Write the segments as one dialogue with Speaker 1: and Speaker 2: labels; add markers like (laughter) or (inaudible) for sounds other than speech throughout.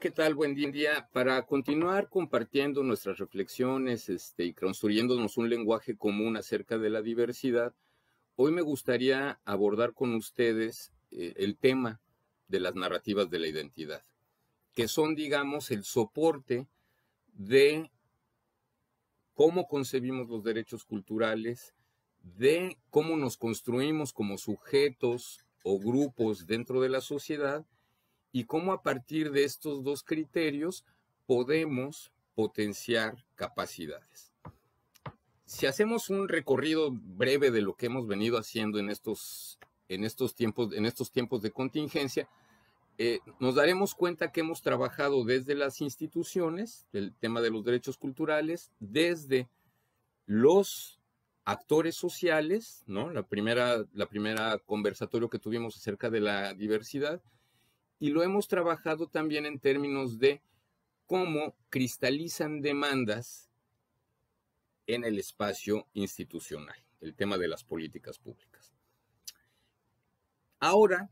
Speaker 1: ¿Qué tal? Buen día. Para continuar compartiendo nuestras reflexiones este, y construyéndonos un lenguaje común acerca de la diversidad, hoy me gustaría abordar con ustedes eh, el tema de las narrativas de la identidad, que son, digamos, el soporte de cómo concebimos los derechos culturales, de cómo nos construimos como sujetos o grupos dentro de la sociedad y cómo a partir de estos dos criterios podemos potenciar capacidades. Si hacemos un recorrido breve de lo que hemos venido haciendo en estos, en estos, tiempos, en estos tiempos de contingencia, eh, nos daremos cuenta que hemos trabajado desde las instituciones, el tema de los derechos culturales, desde los actores sociales, ¿no? La primera, la primera conversatorio que tuvimos acerca de la diversidad, y lo hemos trabajado también en términos de cómo cristalizan demandas en el espacio institucional, el tema de las políticas públicas. Ahora,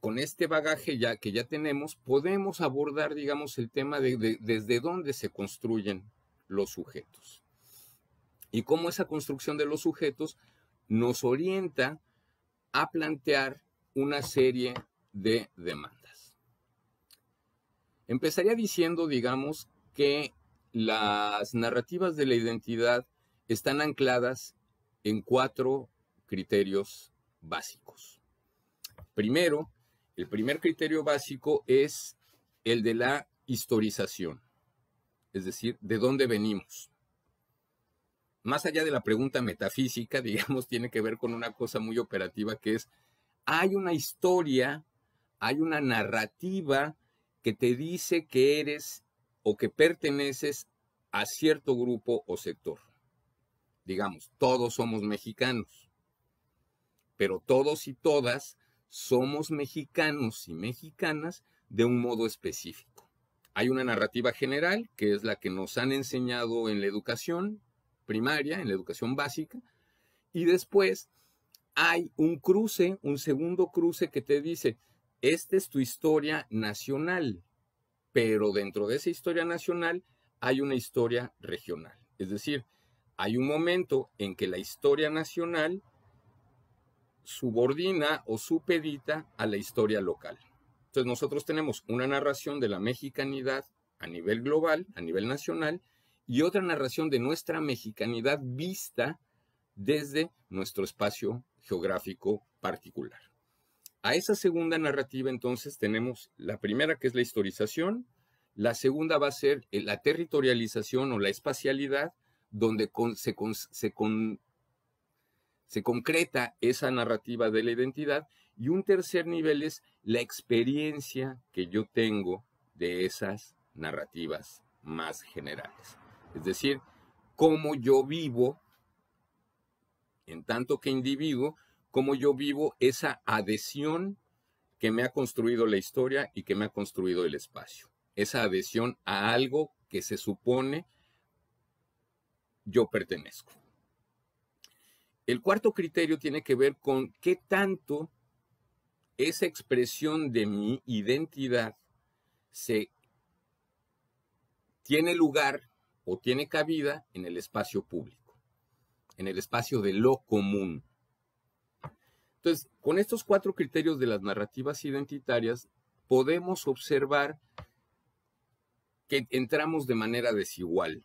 Speaker 1: con este bagaje ya que ya tenemos, podemos abordar, digamos, el tema de desde dónde se construyen los sujetos y cómo esa construcción de los sujetos nos orienta a plantear una serie de demandas. Empezaría diciendo, digamos, que las narrativas de la identidad están ancladas en cuatro criterios básicos. Primero, el primer criterio básico es el de la historización, es decir, de dónde venimos. Más allá de la pregunta metafísica, (laughs) digamos, tiene que ver con una cosa muy operativa que es, hay una historia, hay una narrativa que te dice que eres o que perteneces a cierto grupo o sector. Digamos, todos somos mexicanos, pero todos y todas somos mexicanos y mexicanas de un modo específico. Hay una narrativa general, que es la que nos han enseñado en la educación primaria, en la educación básica, y después hay un cruce, un segundo cruce que te dice, esta es tu historia nacional, pero dentro de esa historia nacional hay una historia regional. Es decir, hay un momento en que la historia nacional subordina o supedita a la historia local. Entonces nosotros tenemos una narración de la mexicanidad a nivel global, a nivel nacional, y otra narración de nuestra mexicanidad vista desde nuestro espacio geográfico particular. A esa segunda narrativa entonces tenemos la primera que es la historización, la segunda va a ser eh, la territorialización o la espacialidad, donde se concreta esa narrativa de la identidad, y un tercer nivel es la experiencia que yo tengo de esas narrativas más generales. Es decir, cómo yo vivo en tanto que individuo cómo yo vivo esa adhesión que me ha construido la historia y que me ha construido el espacio. Esa adhesión a algo que se supone yo pertenezco. El cuarto criterio tiene que ver con qué tanto esa expresión de mi identidad se tiene lugar o tiene cabida en el espacio público, en el espacio de lo común, entonces, con estos cuatro criterios de las narrativas identitarias, podemos observar que entramos de manera desigual.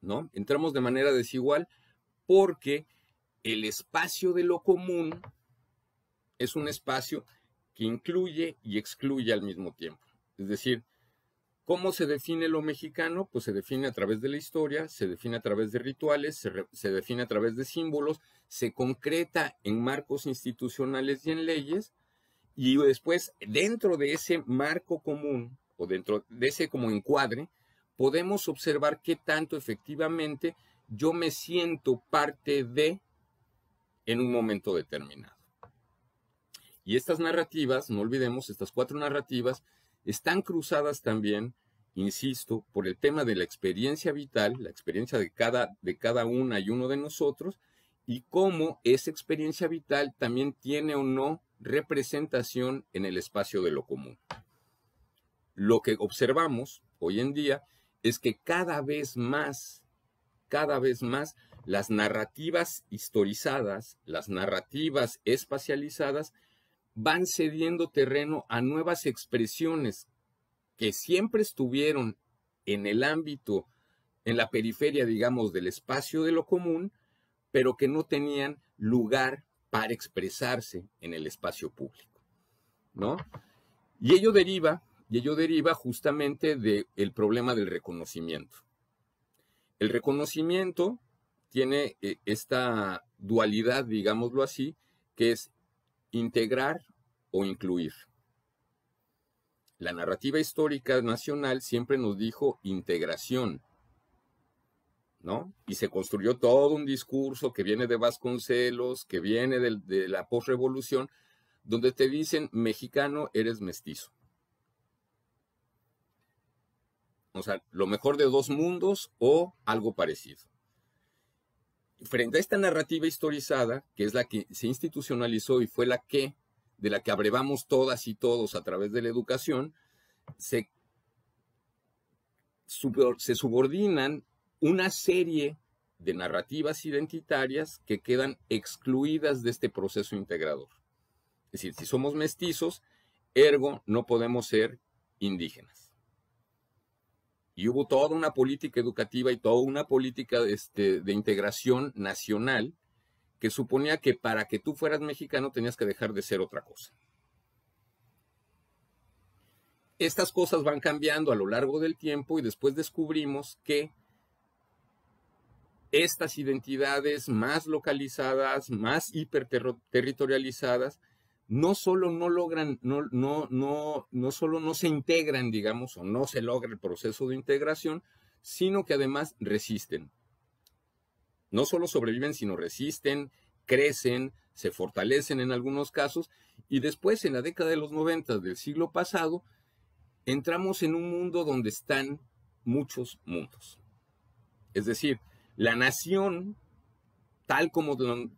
Speaker 1: ¿No? Entramos de manera desigual porque el espacio de lo común es un espacio que incluye y excluye al mismo tiempo. Es decir, ¿Cómo se define lo mexicano? Pues se define a través de la historia, se define a través de rituales, se, define a través de símbolos, se concreta en marcos institucionales y en leyes, y después, dentro de ese marco común o dentro de ese como encuadre, podemos observar qué tanto efectivamente yo me siento parte de en un momento determinado. Y estas narrativas, no olvidemos, estas cuatro narrativas, están cruzadas también, insisto, por el tema de la experiencia vital, la experiencia de cada, de cada una y uno de nosotros, y cómo esa experiencia vital también tiene o no representación en el espacio de lo común. Lo que observamos hoy en día es que cada vez más, cada vez más, las narrativas historizadas, las narrativas espacializadas, van cediendo terreno a nuevas expresiones que siempre estuvieron en el ámbito, en la periferia, digamos, del espacio de lo común, pero que no tenían lugar para expresarse en el espacio público, ¿no? Y ello deriva, y ello deriva justamente del problema del reconocimiento. El reconocimiento tiene eh, esta dualidad, digámoslo así, que es Integrar o incluir. La narrativa histórica nacional siempre nos dijo integración, ¿no? Y se construyó todo un discurso que viene de Vasconcelos, que viene de, de la posrevolución, donde te dicen, mexicano, eres mestizo. O sea, lo mejor de dos mundos o algo parecido frente a esta narrativa historizada, que es la que se institucionalizó y fue la que, de la que abrevamos todas y todos a través de la educación, se, se subordinan una serie de narrativas identitarias que quedan excluidas de este proceso integrador. Es decir, si somos mestizos, ergo no podemos ser indígenas y hubo toda una política educativa y toda una política este, de integración nacional que suponía que para que tú fueras mexicano tenías que dejar de ser otra cosa. Estas cosas van cambiando a lo largo del tiempo y después descubrimos que estas identidades más localizadas, más hiperterritorializadas, no solo no logran, no, no, no, no solo no se integran, digamos, o no se logra el proceso de integración, sino que además resisten. No solo sobreviven, sino resisten, crecen, se fortalecen en algunos casos, y después en la década de los noventas del siglo pasado, entramos en un mundo donde están muchos mundos. Es decir, la nación, tal como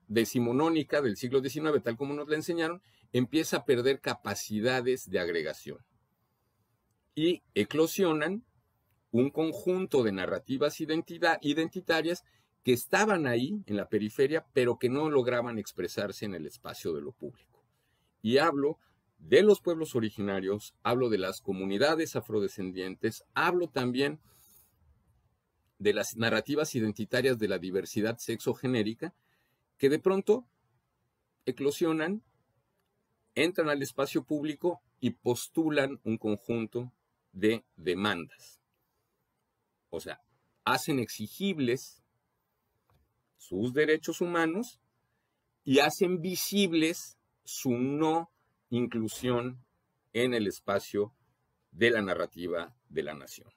Speaker 1: decimonónica del siglo XIX, tal como nos la enseñaron, empieza a perder capacidades de agregación y eclosionan un conjunto de narrativas identitarias que estaban ahí en la periferia, pero que no lograban expresarse en el espacio de lo público. Y hablo de los pueblos originarios, hablo de las comunidades afrodescendientes, hablo también de las narrativas identitarias de la diversidad sexogenérica, que de pronto eclosionan entran al espacio público y postulan un conjunto de demandas. O sea, hacen exigibles sus derechos humanos y hacen visibles su no inclusión en el espacio de la narrativa de la nación.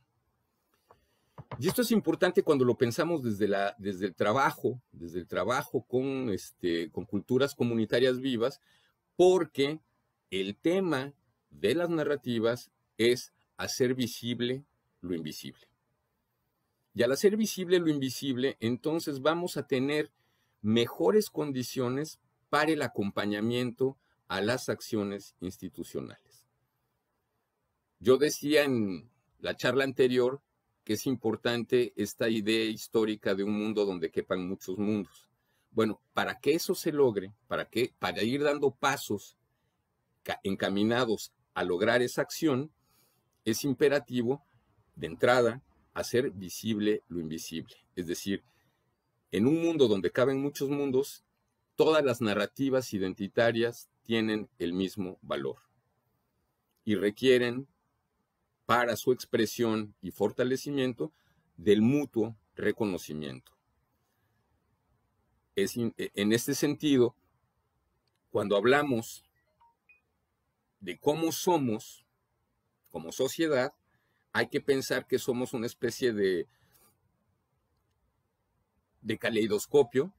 Speaker 1: Y esto es importante cuando lo pensamos desde, la, desde el trabajo, desde el trabajo con, este, con culturas comunitarias vivas, porque el tema de las narrativas es hacer visible lo invisible. Y al hacer visible lo invisible, entonces vamos a tener mejores condiciones para el acompañamiento a las acciones institucionales. Yo decía en la charla anterior que es importante esta idea histórica de un mundo donde quepan muchos mundos. Bueno, para que eso se logre, para, que, para ir dando pasos encaminados a lograr esa acción, es imperativo, de entrada, hacer visible lo invisible. Es decir, en un mundo donde caben muchos mundos, todas las narrativas identitarias tienen el mismo valor y requieren para su expresión y fortalecimiento del mutuo reconocimiento. E, en este sentido, cuando hablamos de cómo somos como sociedad, hay que pensar que somos una especie de, de caleidoscopio,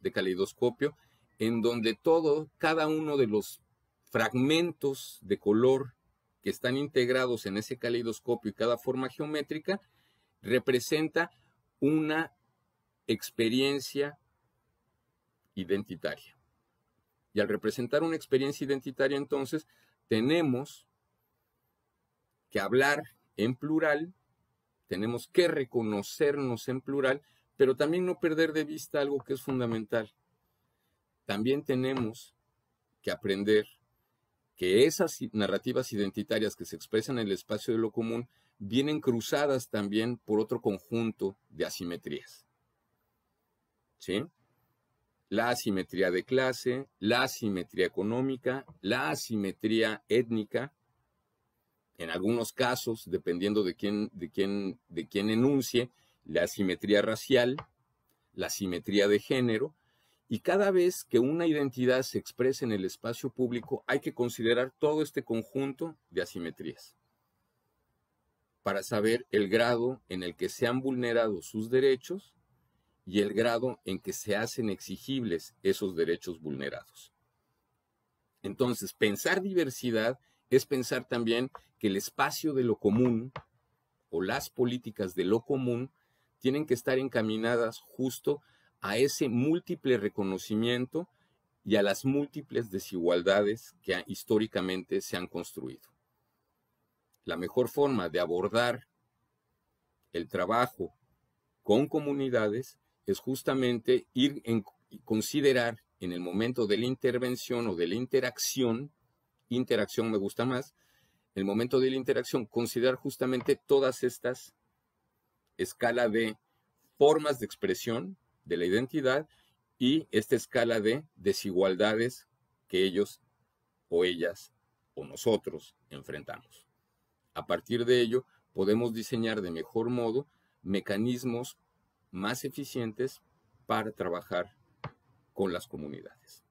Speaker 1: de caleidoscopio, en donde todo, cada uno de los fragmentos de color que están integrados en ese caleidoscopio y cada forma geométrica representa una experiencia identitaria. Y al representar una experiencia identitaria, entonces, tenemos que hablar en plural, tenemos que reconocernos en plural, pero también no perder de vista algo que es fundamental. También tenemos que aprender que esas narrativas identitarias que se expresan en el espacio de lo común vienen cruzadas también por otro conjunto de asimetrías. ¿Sí? la asimetría de clase, la asimetría económica, la asimetría étnica, en algunos casos, dependiendo de quién, de de quién enuncie, la asimetría racial, la asimetría de género, y cada vez que una identidad se expresa en el espacio público, hay que considerar todo este conjunto de asimetrías para saber el grado en el que se han vulnerado sus derechos y el grado en que se hacen exigibles esos derechos vulnerados. Entonces, pensar diversidad es pensar también que el espacio de lo común o las políticas de lo común tienen que estar encaminadas justo a ese múltiple reconocimiento y a las múltiples desigualdades que históricamente se han construido. La mejor forma de abordar el trabajo con comunidades es justamente ir en considerar en el momento de la intervención o de la interacción, interacción me gusta más, el momento de la interacción, considerar justamente todas estas escala de formas de expresión de la identidad y esta escala de desigualdades que ellos o ellas o nosotros enfrentamos. A partir de ello, podemos diseñar de mejor modo mecanismos más eficientes para trabajar con las comunidades.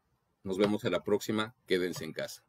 Speaker 1: Nos vemos a la próxima. Quédense en casa.